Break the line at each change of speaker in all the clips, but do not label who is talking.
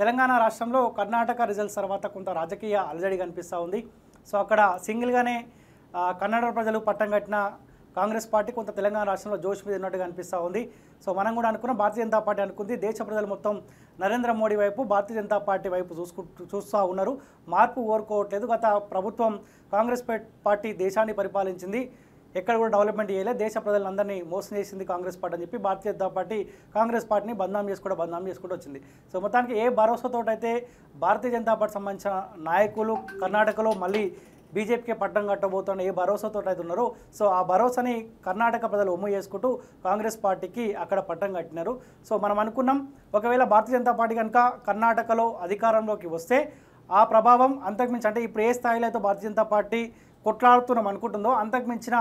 తెలంగాణ రాష్ట్రంలో కర్ణాటక రిజల్ట్స్ తర్వాత కొంత రాజకీయ అలజడి కనిపిస్తూ ఉంది సో అక్కడ సింగిల్గానే కర్ణాటక ప్రజలు పట్టం కట్టిన కాంగ్రెస్ పార్టీ కొంత తెలంగాణ రాష్ట్రంలో జోష్ మీద ఉన్నట్టుగా అనిపిస్తూ ఉంది సో మనం కూడా అనుకున్న భారతీయ జనతా పార్టీ అనుకుంది దేశ ప్రజలు మొత్తం నరేంద్ర మోడీ వైపు భారతీయ జనతా పార్టీ వైపు చూసుకుంటూ చూస్తూ ఉన్నారు మార్పు కోరుకోవట్లేదు గత ప్రభుత్వం కాంగ్రెస్ పార్టీ దేశాన్ని పరిపాలించింది ఎక్కడ కూడా డెవలప్మెంట్ చేయలేదు దేశ ప్రజలందరినీ మోసం చేసింది కాంగ్రెస్ పార్టీ అని చెప్పి భారతీయ జనతా పార్టీ కాంగ్రెస్ పార్టీని బంధం చేసుకుంటూ బంధం చేసుకుంటూ వచ్చింది సో మొత్తానికి ఏ భరోసాతో అయితే భారతీయ జనతా పార్టీ సంబంధించిన నాయకులు కర్ణాటకలో మళ్ళీ బీజేపీకి పట్టం కట్టబోతున్న ఏ భరోసాతో అయితే ఉన్నారో సో ఆ భరోసాని కర్ణాటక ప్రజలు ఒమ్ము చేసుకుంటూ కాంగ్రెస్ పార్టీకి అక్కడ పట్టం కట్టినారు సో మనం అనుకున్నాం ఒకవేళ భారతీయ జనతా పార్టీ కనుక కర్ణాటకలో అధికారంలోకి వస్తే ఆ ప్రభావం అంతకుమించి అంటే ఇప్పుడు ఏ స్థాయిలో అయితే భారతీయ జనతా పార్టీ కొట్లాడుతున్నాం అనుకుంటుందో అంతకుమించిన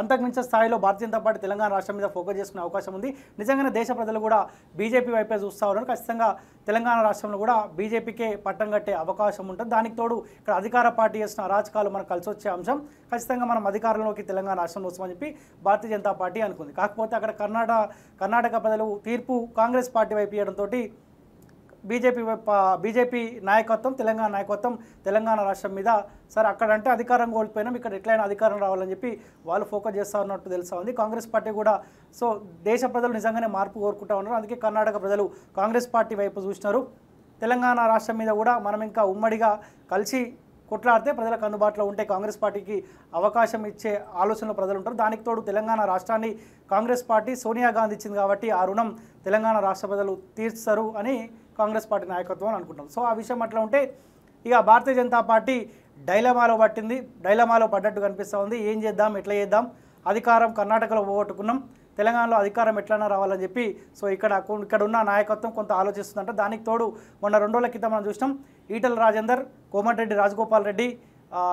అంతకుమించిన స్థాయిలో భారతీయ జనతా పార్టీ తెలంగాణ రాష్ట్రం మీద ఫోకస్ చేసుకునే అవకాశం ఉంది నిజంగానే దేశ ప్రజలు కూడా బీజేపీ వైపే చూస్తా ఉన్నారు ఖచ్చితంగా తెలంగాణ రాష్ట్రంలో కూడా బీజేపీకే పట్టం కట్టే అవకాశం ఉంటుంది దానికి తోడు ఇక్కడ అధికార పార్టీ చేసిన అరాచకాలు మనకు కలిసి వచ్చే అంశం ఖచ్చితంగా మనం అధికారంలోకి తెలంగాణ రాష్ట్రంలో వస్తామని చెప్పి భారతీయ జనతా పార్టీ అనుకుంది కాకపోతే అక్కడ కర్ణాటక కర్ణాటక ప్రజలు తీర్పు కాంగ్రెస్ పార్టీ వైపు ఇవ్వడంతో బీజేపీ బీజేపీ నాయకత్వం తెలంగాణ నాయకత్వం తెలంగాణ రాష్ట్రం మీద సరే అక్కడంటే అధికారం కోల్పోయినాం ఇక్కడ ఎట్లయినా అధికారం రావాలని చెప్పి వాళ్ళు ఫోకస్ చేస్తా ఉన్నట్టు తెలుసా ఉంది కాంగ్రెస్ పార్టీ కూడా సో దేశ ప్రజలు నిజంగానే మార్పు కోరుకుంటా ఉన్నారు అందుకే కర్ణాటక ప్రజలు కాంగ్రెస్ పార్టీ వైపు చూసినారు తెలంగాణ రాష్ట్రం మీద కూడా మనం ఇంకా ఉమ్మడిగా కలిసి కొట్లాడితే ప్రజలకు అందుబాటులో ఉంటే కాంగ్రెస్ పార్టీకి అవకాశం ఇచ్చే ఆలోచనలో ప్రజలు ఉంటారు దానికి తోడు తెలంగాణ రాష్ట్రాన్ని కాంగ్రెస్ పార్టీ సోనియా గాంధీ ఇచ్చింది కాబట్టి ఆ రుణం తెలంగాణ రాష్ట్ర ప్రజలు తీర్చారు అని కాంగ్రెస్ పార్టీ నాయకత్వం అని అనుకుంటాం సో ఆ విషయం అట్లా ఉంటే ఇక భారతీయ జనతా పార్టీ డైలమాలో పట్టింది డైలమాలో పడ్డట్టు కనిపిస్తూ ఉంది ఏం చేద్దాం ఎట్లా చేద్దాం అధికారం కర్ణాటకలో పోగొట్టుకున్నాం తెలంగాణలో అధికారం ఎట్లైనా రావాలని చెప్పి సో ఇక్కడ ఇక్కడ ఉన్న నాయకత్వం కొంత ఆలోచిస్తుందంట దానికి తోడు మొన్న రెండు రోజుల క్రితం మనం చూసినాం ఈటల రాజేందర్ కోమటిరెడ్డి రాజగోపాల్ రెడ్డి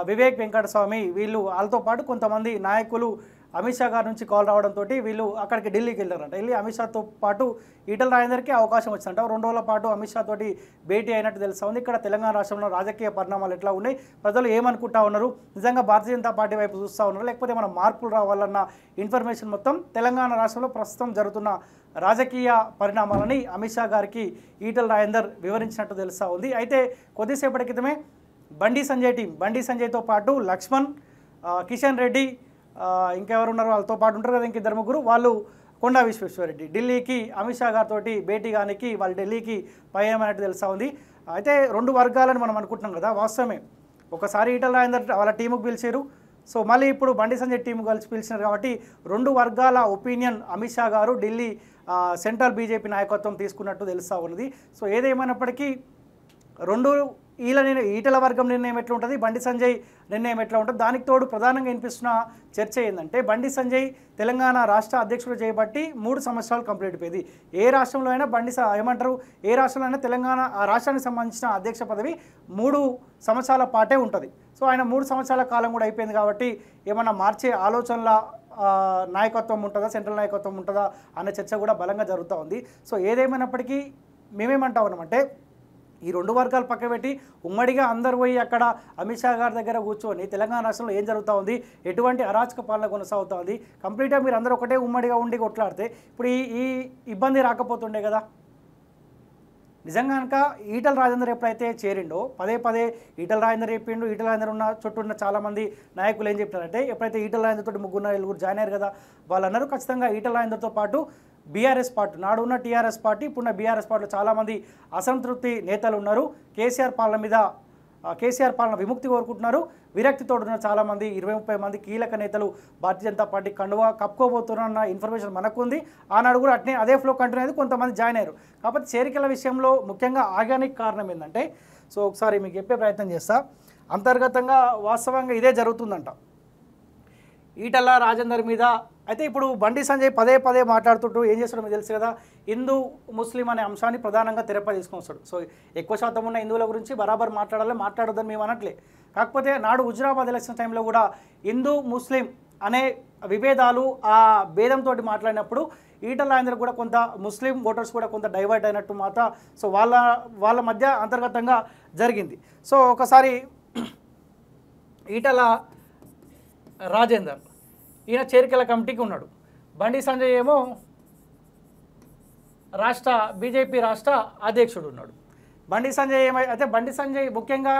వివేక్ వెంకటస్వామి వీళ్ళు వాళ్ళతో పాటు కొంతమంది నాయకులు అమిత్ షా గారి నుంచి కాల్ రావడంతో వీళ్ళు అక్కడికి ఢిల్లీకి వెళ్ళారంట వెళ్ళి అమిత్ షాతో పాటు ఈటల రాజేందర్కి అవకాశం వచ్చిందంట రెండు రోజుల పాటు అమిత్ షాతో భేటీ అయినట్టు తెలుస్తా ఉంది ఇక్కడ తెలంగాణ రాష్ట్రంలో రాజకీయ పరిణామాలు ఎట్లా ఉన్నాయి ప్రజలు ఏమనుకుంటా ఉన్నారు నిజంగా భారతీయ జనతా పార్టీ వైపు చూస్తూ ఉన్నారు లేకపోతే మన మార్పులు రావాలన్న ఇన్ఫర్మేషన్ మొత్తం తెలంగాణ రాష్ట్రంలో ప్రస్తుతం జరుగుతున్న రాజకీయ పరిణామాలని అమిత్ షా గారికి ఈటల రాజేందర్ వివరించినట్టు తెలుస్తూ ఉంది అయితే కొద్దిసేపటి క్రితమే బండి సంజయ్ టీం బండి సంజయ్తో పాటు లక్ష్మణ్ కిషన్ రెడ్డి ఇంకెవరు ఉన్నారు వాళ్ళతో పాటు ఉంటారు కదా ఇంక ఇద్దరు ముగ్గురు వాళ్ళు కొండా విశ్వేశ్వరరెడ్డి ఢిల్లీకి అమిత్ షా గారితో భేటీ కానికి వాళ్ళు ఢిల్లీకి పయనమైనట్టు తెలుస్తూ ఉంది అయితే రెండు వర్గాలని మనం అనుకుంటున్నాం కదా వాస్తవమే ఒకసారి ఈటల రాజేందర్ వాళ్ళ టీముకు పిలిచారు సో మళ్ళీ ఇప్పుడు బండి సంజయ్ టీము కలిసి పిలిచినారు కాబట్టి రెండు వర్గాల ఒపీనియన్ అమిత్ షా గారు ఢిల్లీ సెంట్రల్ బీజేపీ నాయకత్వం తీసుకున్నట్టు తెలుస్తూ ఉన్నది సో ఏదేమైనప్పటికీ రెండు ఈల నేను ఈటల వర్గం నిర్ణయం ఎట్లా ఉంటుంది బండి సంజయ్ నిర్ణయం ఎట్లా ఉంటుంది దానికి తోడు ప్రధానంగా వినిపిస్తున్న చర్చ ఏంటంటే బండి సంజయ్ తెలంగాణ రాష్ట్ర అధ్యక్షుడు చేయబట్టి మూడు సంవత్సరాలు కంప్లీట్ అయిపోయింది ఏ రాష్ట్రంలో అయినా బండి ఏమంటారు ఏ రాష్ట్రంలో అయినా తెలంగాణ ఆ రాష్ట్రానికి సంబంధించిన అధ్యక్ష పదవి మూడు సంవత్సరాల పాటే ఉంటుంది సో ఆయన మూడు సంవత్సరాల కాలం కూడా అయిపోయింది కాబట్టి ఏమన్నా మార్చే ఆలోచనల నాయకత్వం ఉంటుందా సెంట్రల్ నాయకత్వం ఉంటుందా అనే చర్చ కూడా బలంగా జరుగుతూ ఉంది సో ఏదేమైనప్పటికీ మేమేమంటా ఉన్నామంటే ఈ రెండు వర్గాలు పక్క పెట్టి ఉమ్మడిగా అందరు పోయి అక్కడ అమిత్ షా గారి దగ్గర కూర్చొని తెలంగాణ రాష్ట్రంలో ఏం జరుగుతూ ఉంది ఎటువంటి అరాచక పాలన కొనసాగుతూ ఉంది కంప్లీట్గా మీరు అందరూ ఒకటే ఉమ్మడిగా ఉండి కొట్లాడితే ఇప్పుడు ఈ ఇబ్బంది రాకపోతుండే కదా నిజంగా కనుక ఈటల రాజేందర్ ఎప్పుడైతే చేరిండో పదే పదే ఈటల రాజేందర్ చెప్పిండు ఈటల రాజేందర్ ఉన్న చుట్టూ ఉన్న చాలామంది నాయకులు ఏం చెప్పినారంటే ఎప్పుడైతే ఈటల రాజేందర్ తోటి ముగ్గురు నలుగురు జాయిన్ అయ్యారు కదా వాళ్ళు అన్నారు ఖచ్చితంగా ఈటల రాజేందర్తో పాటు బీఆర్ఎస్ పార్టీ నాడు ఉన్న టీఆర్ఎస్ పార్టీ ఇప్పుడున్న బీఆర్ఎస్ పార్టీలో చాలామంది అసంతృప్తి నేతలు ఉన్నారు కేసీఆర్ పాలన మీద కేసీఆర్ పాలన విముక్తి కోరుకుంటున్నారు విరక్తి ఉన్న చాలామంది ఇరవై ముప్పై మంది కీలక నేతలు భారతీయ జనతా పార్టీ కండువా కప్పుకోబోతున్నారన్న ఇన్ఫర్మేషన్ మనకు ఉంది ఆనాడు కూడా అట్నే అదే ఫ్లో కంటిన్యూ అయింది కొంతమంది జాయిన్ అయ్యారు కాబట్టి చేరికల విషయంలో ముఖ్యంగా ఆర్గానిక్ కారణం ఏంటంటే సో ఒకసారి మీకు చెప్పే ప్రయత్నం చేస్తా అంతర్గతంగా వాస్తవంగా ఇదే జరుగుతుందంట ఈటల రాజేందర్ మీద అయితే ఇప్పుడు బండి సంజయ్ పదే పదే మాట్లాడుతుంటూ ఏం చేస్తాడో మీకు తెలుసు కదా హిందూ ముస్లిం అనే అంశాన్ని ప్రధానంగా తెరపై తీసుకొస్తాడు సో ఎక్కువ శాతం ఉన్న హిందువుల గురించి బరాబర్ మాట్లాడాలి మాట్లాడొద్దని మేము అనట్లే కాకపోతే నాడు హుజరాబాద్ ఎలక్షన్ టైంలో కూడా హిందూ ముస్లిం అనే విభేదాలు ఆ భేదంతో మాట్లాడినప్పుడు ఈటల కూడా కొంత ముస్లిం ఓటర్స్ కూడా కొంత డైవర్ట్ అయినట్టు మాట సో వాళ్ళ వాళ్ళ మధ్య అంతర్గతంగా జరిగింది సో ఒకసారి ఈటల రాజేందర్ ఈయన చేరికల కమిటీకి ఉన్నాడు బండి సంజయ్ ఏమో రాష్ట్ర బీజేపీ రాష్ట్ర అధ్యక్షుడు ఉన్నాడు బండి సంజయ్ ఏమై అయితే బండి సంజయ్ ముఖ్యంగా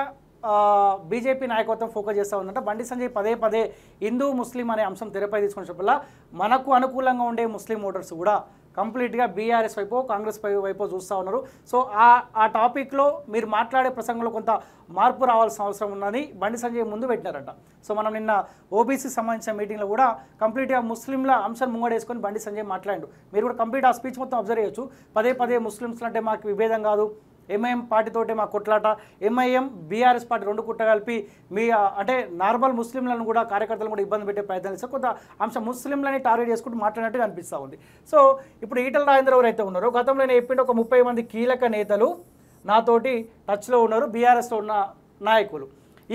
బీజేపీ నాయకత్వం ఫోకస్ చేస్తూ ఉందంటే బండి సంజయ్ పదే పదే హిందూ ముస్లిం అనే అంశం తెరపై తీసుకునేటప్పుడు మనకు అనుకూలంగా ఉండే ముస్లిం ఓటర్స్ కూడా కంప్లీట్గా బీఆర్ఎస్ వైపు కాంగ్రెస్ వైపు చూస్తూ ఉన్నారు సో ఆ ఆ టాపిక్లో మీరు మాట్లాడే ప్రసంగంలో కొంత మార్పు రావాల్సిన అవసరం ఉందని బండి సంజయ్ ముందు పెట్టినారట సో మనం నిన్న ఓబీసీ సంబంధించిన మీటింగ్లో కూడా కంప్లీట్గా ముస్లింల అంశం ముంగడేసుకొని బండి సంజయ్ మాట్లాడు మీరు కూడా కంప్లీట్ ఆ స్పీచ్ మొత్తం అబ్జర్వ్ చేయొచ్చు పదే పదే ముస్లిమ్స్ అంటే మాకు విభేదం కాదు ఎంఐఎం పార్టీతోటే మా కొట్లాట ఎంఐఎం బీఆర్ఎస్ పార్టీ రెండు కుట్ట కలిపి మీ అంటే నార్మల్ ముస్లింలను కూడా కార్యకర్తలను కూడా ఇబ్బంది పెట్టే ప్రయత్నం చేస్తే కొంత అంశం ముస్లింలని టార్గెట్ చేసుకుంటూ మాట్లాడినట్టు అనిపిస్తూ ఉంది సో ఇప్పుడు ఈటల రాజేంద్ర అయితే ఉన్నారో గతంలో నేను చెప్పిన ఒక ముప్పై మంది కీలక నేతలు నాతోటి టచ్లో ఉన్నారు బీఆర్ఎస్లో ఉన్న నాయకులు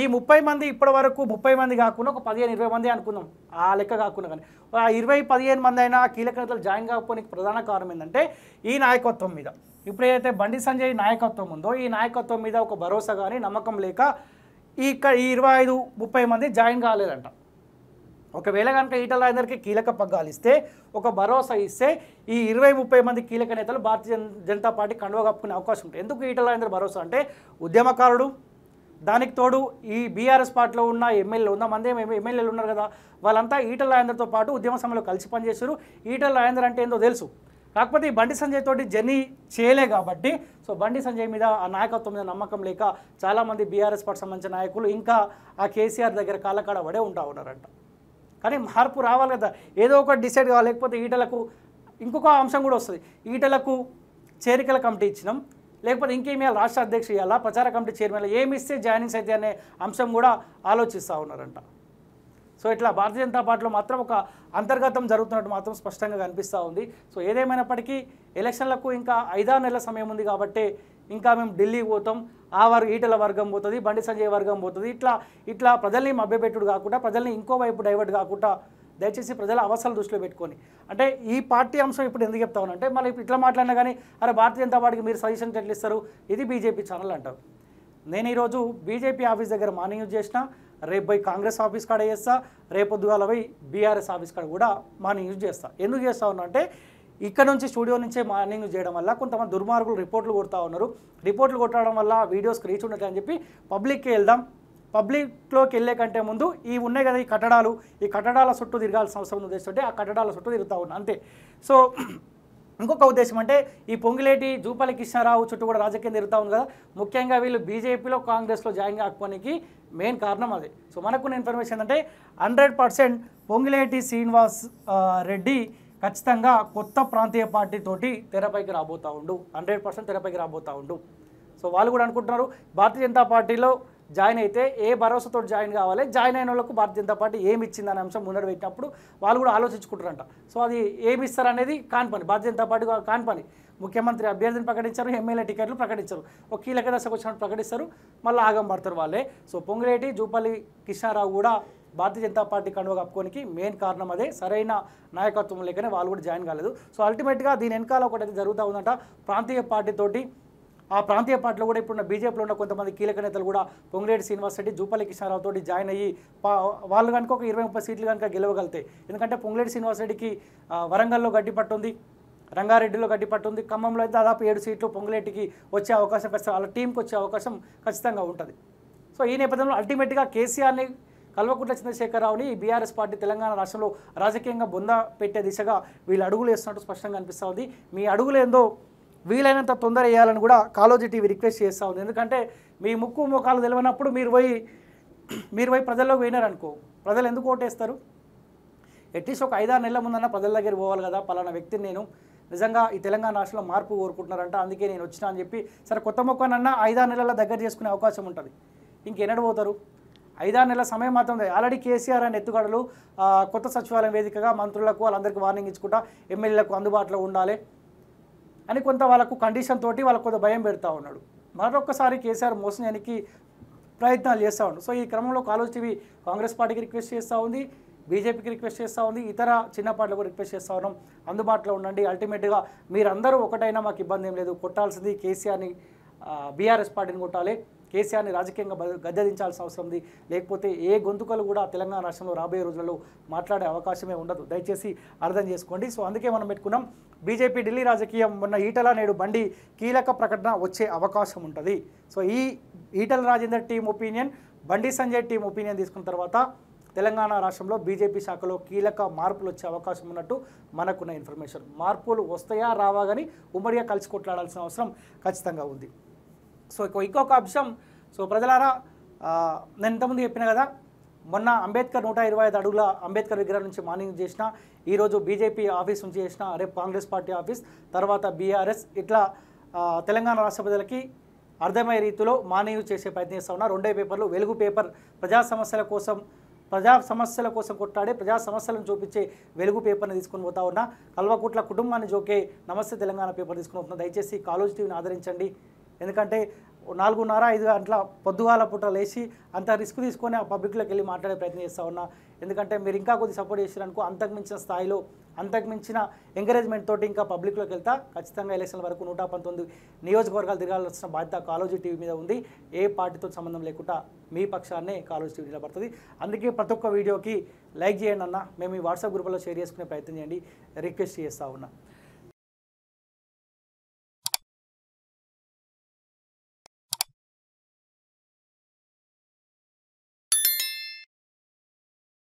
ఈ ముప్పై మంది ఇప్పటి వరకు ముప్పై మంది కాకుండా ఒక పదిహేను ఇరవై మంది అనుకుందాం ఆ లెక్క కాకుండా కానీ ఆ ఇరవై పదిహేను మంది అయినా కీలక నేతలు జాయిన్ కాకపోయిన ప్రధాన కారణం ఏంటంటే ఈ నాయకత్వం మీద ఇప్పుడు ఏదైతే బండి సంజయ్ నాయకత్వం ఉందో ఈ నాయకత్వం మీద ఒక భరోసా కానీ నమ్మకం లేక ఈ ఇక్కడ ఈ ఇరవై ఐదు ముప్పై మంది జాయిన్ కాలేదంట ఒకవేళ కనుక ఈటల రాజేందర్కి కీలక పగ్గాలు ఇస్తే ఒక భరోసా ఇస్తే ఈ ఇరవై ముప్పై మంది కీలక నేతలు భారతీయ జనతా పార్టీ కండువ కప్పుకునే అవకాశం ఉంటుంది ఎందుకు ఈటల రాజేందర్ భరోసా అంటే ఉద్యమకారుడు దానికి తోడు ఈ బీఆర్ఎస్ పార్టీలో ఉన్న ఎమ్మెల్యేలు ఉన్న మంది ఎమ్మెల్యేలు ఉన్నారు కదా వాళ్ళంతా ఈటల రాజేందర్తో పాటు ఉద్యమ సమయంలో కలిసి పనిచేశారు ఈటల రాజేందర్ అంటే ఏందో తెలుసు కాకపోతే ఈ బండి సంజయ్ తోటి జర్నీ చేయలే కాబట్టి సో బండి సంజయ్ మీద ఆ నాయకత్వం మీద నమ్మకం లేక చాలామంది బీఆర్ఎస్ పార్టీ సంబంధించిన నాయకులు ఇంకా ఆ కేసీఆర్ దగ్గర కాలకాడ పడే ఉంటా ఉన్నారంట కానీ మార్పు రావాలి కదా ఏదో ఒకటి డిసైడ్ కావాలి లేకపోతే ఈటలకు ఇంకొక అంశం కూడా వస్తుంది ఈటలకు చేరికల కమిటీ ఇచ్చినాం లేకపోతే ఇంకేమి రాష్ట్ర అధ్యక్షులు ఇవ్వాలా ప్రచార కమిటీ చైర్మన్ ఏమి ఇస్తే జాయినింగ్స్ అయితే అనే అంశం కూడా ఆలోచిస్తూ ఉన్నారంట సో ఇట్లా భారతీయ జనతా పార్టీలో మాత్రం ఒక అంతర్గతం జరుగుతున్నట్టు మాత్రం స్పష్టంగా కనిపిస్తూ ఉంది సో ఏదేమైనప్పటికీ ఎలక్షన్లకు ఇంకా ఐదారు నెలల సమయం ఉంది కాబట్టి ఇంకా మేము ఢిల్లీకి పోతాం ఆ వర్గ ఈటల వర్గం పోతుంది బండి సంజయ్ వర్గం పోతుంది ఇట్లా ఇట్లా ప్రజల్ని మభ్యపెట్టుడు కాకుండా ప్రజల్ని ఇంకోవైపు డైవర్ట్ కాకుండా దయచేసి ప్రజల అవసరాలు దృష్టిలో పెట్టుకొని అంటే ఈ పార్టీ అంశం ఇప్పుడు ఎందుకు చెప్తా అంటే మళ్ళీ ఇట్లా మాట్లాడినా కానీ అరే భారతీయ జనతా పార్టీకి మీరు సజెషన్ ఎట్లు ఇస్తారు ఇది బీజేపీ ఛానల్ అంటారు నేను ఈరోజు బీజేపీ ఆఫీస్ దగ్గర మార్నింగ్ యూజ్ చేసిన రేపు పోయి కాంగ్రెస్ ఆఫీస్ కాడ చేస్తా రేపొద్దుగాల పోయి బీఆర్ఎస్ ఆఫీస్ కాడ కూడా మార్నింగ్ యూజ్ చేస్తా ఎందుకు చేస్తా ఉన్నా అంటే ఇక్కడ నుంచి స్టూడియో నుంచే మార్నింగ్ చేయడం వల్ల కొంతమంది దుర్మార్గులు రిపోర్ట్లు కొడతా ఉన్నారు రిపోర్ట్లు కొట్టడం వల్ల వీడియోస్కి రీచ్ ఉండట్లని అని చెప్పి పబ్లిక్కి వెళ్దాం పబ్లిక్లోకి వెళ్ళే కంటే ముందు ఈ ఉన్నాయి కదా ఈ కట్టడాలు ఈ కట్టడాల చుట్టూ తిరగాల్సిన అవసరం ఉద్దేశం ఆ కట్టడాల చుట్టూ తిరుగుతూ ఉన్నా అంతే సో ఇంకొక ఉద్దేశం అంటే ఈ పొంగిలేటి జూపల్లి కృష్ణారావు చుట్టూ కూడా రాజకీయం తిరుగుతూ ఉంది కదా ముఖ్యంగా వీళ్ళు బీజేపీలో కాంగ్రెస్లో జాయిన్ కాకపోయానికి మెయిన్ కారణం అది సో మనకున్న ఇన్ఫర్మేషన్ ఏంటంటే హండ్రెడ్ పర్సెంట్ పొంగిలేటి శ్రీనివాస్ రెడ్డి ఖచ్చితంగా కొత్త ప్రాంతీయ పార్టీతోటి తెరపైకి రాబోతూ ఉండు హండ్రెడ్ పర్సెంట్ తెరపైకి రాబోతూ ఉండు సో వాళ్ళు కూడా అనుకుంటున్నారు భారతీయ జనతా పార్టీలో జాయిన్ అయితే ఏ భరోసాతో జాయిన్ కావాలి జాయిన్ అయిన వాళ్ళకు భారత జనతా పార్టీ ఏమి ఇచ్చిందనే అంశం ముందడు పెట్టినప్పుడు వాళ్ళు కూడా ఆలోచించుకుంటారంట సో అది ఏమి ఇస్తారనేది కాని పని భారత జనతా పార్టీ కాని పని ముఖ్యమంత్రి అభ్యర్థిని ప్రకటించారు ఎమ్మెల్యే టికెట్లు ప్రకటించారు ఒక కీలక దశకు వచ్చినట్టు ప్రకటిస్తారు మళ్ళీ ఆగం పడతారు వాళ్ళే సో పొంగులేటి జూపల్లి కృష్ణారావు కూడా భారతీయ జనతా పార్టీ కండువ కప్పుకోనికి మెయిన్ కారణం అదే సరైన నాయకత్వం లేకనే వాళ్ళు కూడా జాయిన్ కాలేదు సో అల్టిమేట్గా దీని వెనకాల ఒకటి జరుగుతూ ఉందంట ప్రాంతీయ పార్టీతోటి ఆ ప్రాంతీయ పార్టీలో కూడా ఇప్పుడున్న బీజేపీలో ఉన్న కొంతమంది కీలక నేతలు కూడా పొంగిరెడ్డి శ్రీనివాస్ రెడ్డి జూపల్లి కృష్ణారావు తోటి జాయిన్ అయ్యి వాళ్ళు కనుక ఒక ఇరవై ముప్పై సీట్లు కనుక గెలవగలితే ఎందుకంటే పొంగిరెడ్డి శ్రీనివాస్ రెడ్డికి వరంగల్లో గడ్డి పట్టుంది రంగారెడ్డిలో గడ్డి పట్టుంది ఖమ్మంలో అయితే దాదాపు ఏడు సీట్లు పొంగులేటికి వచ్చే అవకాశం ఖచ్చితంగా వాళ్ళ టీంకి వచ్చే అవకాశం ఖచ్చితంగా ఉంటుంది సో ఈ నేపథ్యంలో అల్టిమేట్గా కేసీఆర్ని కల్వకుంట్ల చంద్రశేఖరరావుని బీఆర్ఎస్ పార్టీ తెలంగాణ రాష్ట్రంలో రాజకీయంగా బొంద పెట్టే దిశగా వీళ్ళు అడుగులు వేస్తున్నట్టు స్పష్టంగా అనిపిస్తుంది మీ మీ అడుగులేందో వీలైనంత తొందర వేయాలని కూడా కాలోజీ టీవీ రిక్వెస్ట్ చేస్తూ ఉంది ఎందుకంటే మీ ముక్కు ముఖాలు తెలియనప్పుడు మీరు పోయి మీరు పోయి ప్రజల్లోకి పోయినారనుకో ప్రజలు ఎందుకు ఓటేస్తారు అట్లీస్ట్ ఒక ఐదారు నెలల ముందన్న ప్రజల దగ్గర పోవాలి కదా పలానా వ్యక్తిని నేను నిజంగా ఈ తెలంగాణ రాష్ట్రంలో మార్పు కోరుకుంటున్నారంట అందుకే నేను వచ్చిన అని చెప్పి సరే కొత్త మొక్కనన్నా ఐదారు నెలల దగ్గర చేసుకునే అవకాశం ఉంటుంది ఇంకెన్నడు పోతారు ఐదారు నెలల సమయం మాత్రం ఆల్రెడీ కేసీఆర్ అనే ఎత్తుగడలు కొత్త సచివాలయం వేదికగా మంత్రులకు వాళ్ళందరికీ వార్నింగ్ ఇచ్చుకుంటా ఎమ్మెల్యేలకు అందుబాటులో ఉండాలి అని కొంత వాళ్ళకు కండిషన్ తోటి వాళ్ళకు కొంత భయం పెడతా ఉన్నాడు మరొకసారి కేసీఆర్ మోసం చేయడానికి ప్రయత్నాలు చేస్తూ ఉన్నాడు సో ఈ క్రమంలో కాలోజ్ టీవీ కాంగ్రెస్ పార్టీకి రిక్వెస్ట్ చేస్తూ ఉంది బీజేపీకి రిక్వెస్ట్ చేస్తూ ఉంది ఇతర చిన్న పార్టీలకు రిక్వెస్ట్ చేస్తూ ఉన్నాం అందుబాటులో ఉండండి అల్టిమేట్గా మీరందరూ ఒకటైనా మాకు ఇబ్బంది ఏం లేదు కొట్టాల్సింది కేసీఆర్ని బీఆర్ఎస్ పార్టీని కొట్టాలి కేసీఆర్ని రాజకీయంగా గద్దెదించాల్సిన అవసరం ఉంది లేకపోతే ఏ గొంతుకలు కూడా తెలంగాణ రాష్ట్రంలో రాబోయే రోజులలో మాట్లాడే అవకాశమే ఉండదు దయచేసి అర్థం చేసుకోండి సో అందుకే మనం పెట్టుకున్నాం బీజేపీ ఢిల్లీ రాజకీయం ఉన్న ఈటల నేడు బండి కీలక ప్రకటన వచ్చే అవకాశం ఉంటుంది సో ఈ ఈటల రాజేందర్ టీం ఒపీనియన్ బండి సంజయ్ టీం ఒపీనియన్ తీసుకున్న తర్వాత తెలంగాణ రాష్ట్రంలో బీజేపీ శాఖలో కీలక మార్పులు వచ్చే అవకాశం ఉన్నట్టు మనకున్న ఇన్ఫర్మేషన్ మార్పులు వస్తాయా రావా కానీ ఉమ్మడిగా కలిసి కొట్లాడాల్సిన అవసరం ఖచ్చితంగా ఉంది సో ఇంకొక అంశం సో ప్రజలారా నేను ఇంతకుముందు చెప్పిన కదా మొన్న అంబేద్కర్ నూట ఇరవై ఐదు అడుగుల అంబేద్కర్ విగ్రహం నుంచి మార్నింగ్ చేసిన ఈరోజు బీజేపీ ఆఫీస్ నుంచి చేసిన రేపు కాంగ్రెస్ పార్టీ ఆఫీస్ తర్వాత బీఆర్ఎస్ ఇట్లా తెలంగాణ రాష్ట్ర ప్రజలకి అర్థమయ్యే రీతిలో మానేయు చేసే ప్రయత్నం చేస్తూ ఉన్నా రెండే పేపర్లు వెలుగు పేపర్ ప్రజా సమస్యల కోసం ప్రజా సమస్యల కోసం కొట్లాడే ప్రజా సమస్యలను చూపించే వెలుగు పేపర్ని తీసుకుని పోతా ఉన్నా కల్వకుట్ల కుటుంబాన్ని జోకే నమస్తే తెలంగాణ పేపర్ తీసుకుని దయచేసి కాలేజ్ టీవీని ఆదరించండి ఎందుకంటే నాలుగున్నర ఐదు గంటల పొద్దుగాల పూట లేచి అంత రిస్క్ తీసుకొని ఆ పబ్లిక్లోకి వెళ్ళి మాట్లాడే ప్రయత్నం చేస్తూ ఉన్నా ఎందుకంటే మీరు ఇంకా కొద్ది సపోర్ట్ చేసిరనుకో అంతకుమించిన స్థాయిలో అంతకుమించిన ఎంకరేజ్మెంట్ తోటి ఇంకా పబ్లిక్లోకి వెళ్తా ఖచ్చితంగా ఎలక్షన్ వరకు నూట పంతొమ్మిది నియోజకవర్గాలు తిరగాల్సిన బాధ్యత కాలోజీ టీవీ మీద ఉంది ఏ పార్టీతో సంబంధం లేకుండా మీ పక్షాన్నే కాలోజీ టీవీ నిలబడుతుంది అందుకే ప్రతి ఒక్క వీడియోకి లైక్ చేయండి అన్న మేము ఈ వాట్సాప్ గ్రూప్లో షేర్ చేసుకునే ప్రయత్నం చేయండి రిక్వెస్ట్ చేస్తూ ఉన్నా